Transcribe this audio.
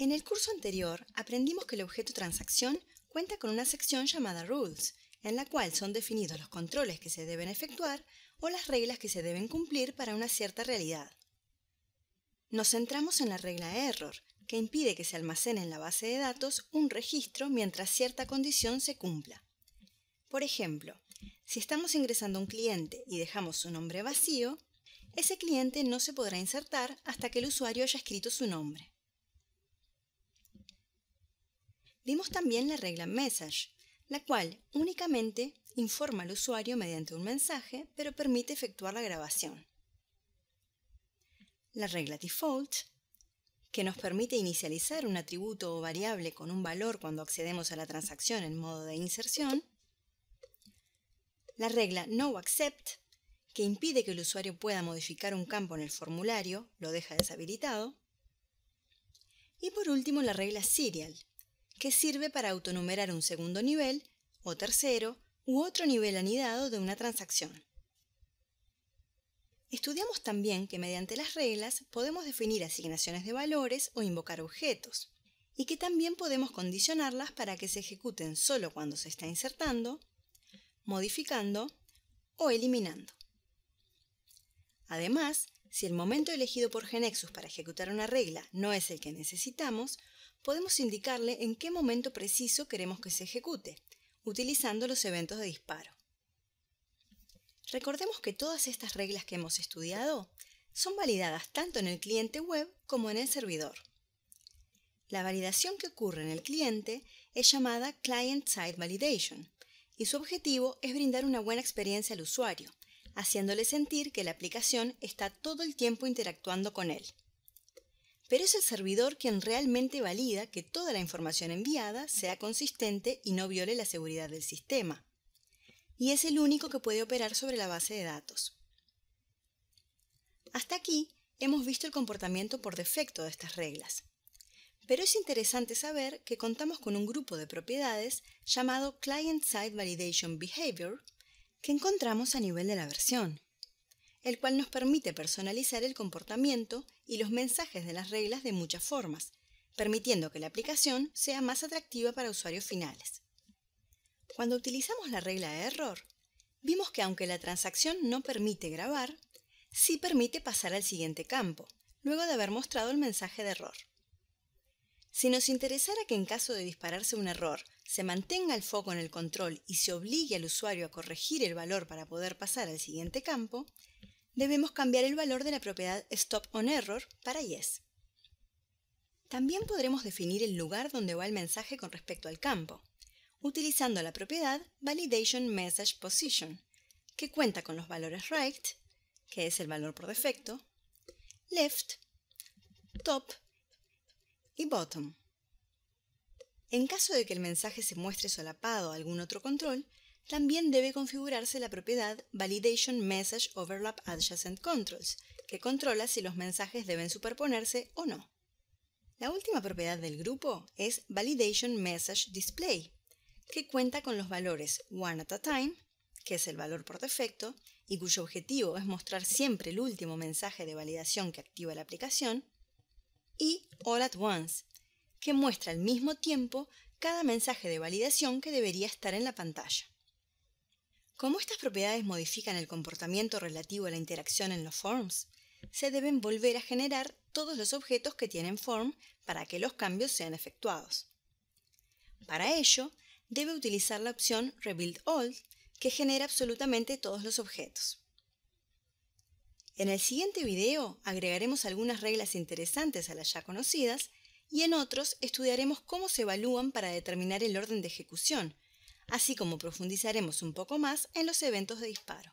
En el curso anterior aprendimos que el objeto transacción cuenta con una sección llamada Rules, en la cual son definidos los controles que se deben efectuar o las reglas que se deben cumplir para una cierta realidad. Nos centramos en la regla error, que impide que se almacene en la base de datos un registro mientras cierta condición se cumpla. Por ejemplo, si estamos ingresando a un cliente y dejamos su nombre vacío, ese cliente no se podrá insertar hasta que el usuario haya escrito su nombre. Vimos también la regla message, la cual únicamente informa al usuario mediante un mensaje, pero permite efectuar la grabación. La regla default, que nos permite inicializar un atributo o variable con un valor cuando accedemos a la transacción en modo de inserción. La regla no accept, que impide que el usuario pueda modificar un campo en el formulario, lo deja deshabilitado. Y por último la regla serial, que sirve para autonumerar un segundo nivel o tercero u otro nivel anidado de una transacción. Estudiamos también que mediante las reglas podemos definir asignaciones de valores o invocar objetos, y que también podemos condicionarlas para que se ejecuten solo cuando se está insertando, modificando o eliminando. Además, si el momento elegido por Genexus para ejecutar una regla no es el que necesitamos, podemos indicarle en qué momento preciso queremos que se ejecute, utilizando los eventos de disparo. Recordemos que todas estas reglas que hemos estudiado son validadas tanto en el cliente web como en el servidor. La validación que ocurre en el cliente es llamada Client-Side Validation y su objetivo es brindar una buena experiencia al usuario, haciéndole sentir que la aplicación está todo el tiempo interactuando con él pero es el servidor quien realmente valida que toda la información enviada sea consistente y no viole la seguridad del sistema. Y es el único que puede operar sobre la base de datos. Hasta aquí hemos visto el comportamiento por defecto de estas reglas. Pero es interesante saber que contamos con un grupo de propiedades llamado Client-Side Validation Behavior que encontramos a nivel de la versión el cual nos permite personalizar el comportamiento y los mensajes de las reglas de muchas formas, permitiendo que la aplicación sea más atractiva para usuarios finales. Cuando utilizamos la regla de error, vimos que aunque la transacción no permite grabar, sí permite pasar al siguiente campo, luego de haber mostrado el mensaje de error. Si nos interesara que en caso de dispararse un error se mantenga el foco en el control y se obligue al usuario a corregir el valor para poder pasar al siguiente campo, debemos cambiar el valor de la propiedad stop on para yes. También podremos definir el lugar donde va el mensaje con respecto al campo, utilizando la propiedad validation message position, que cuenta con los valores right, que es el valor por defecto, left, top y bottom. En caso de que el mensaje se muestre solapado a algún otro control, también debe configurarse la propiedad Validation Message Overlap Controls, que controla si los mensajes deben superponerse o no. La última propiedad del grupo es Validation Message Display, que cuenta con los valores one at a time, que es el valor por defecto, y cuyo objetivo es mostrar siempre el último mensaje de validación que activa la aplicación, y all at once, que muestra al mismo tiempo cada mensaje de validación que debería estar en la pantalla. Como estas propiedades modifican el comportamiento relativo a la interacción en los forms, se deben volver a generar todos los objetos que tienen form para que los cambios sean efectuados. Para ello, debe utilizar la opción Rebuild All, que genera absolutamente todos los objetos. En el siguiente video agregaremos algunas reglas interesantes a las ya conocidas y en otros estudiaremos cómo se evalúan para determinar el orden de ejecución, así como profundizaremos un poco más en los eventos de disparo.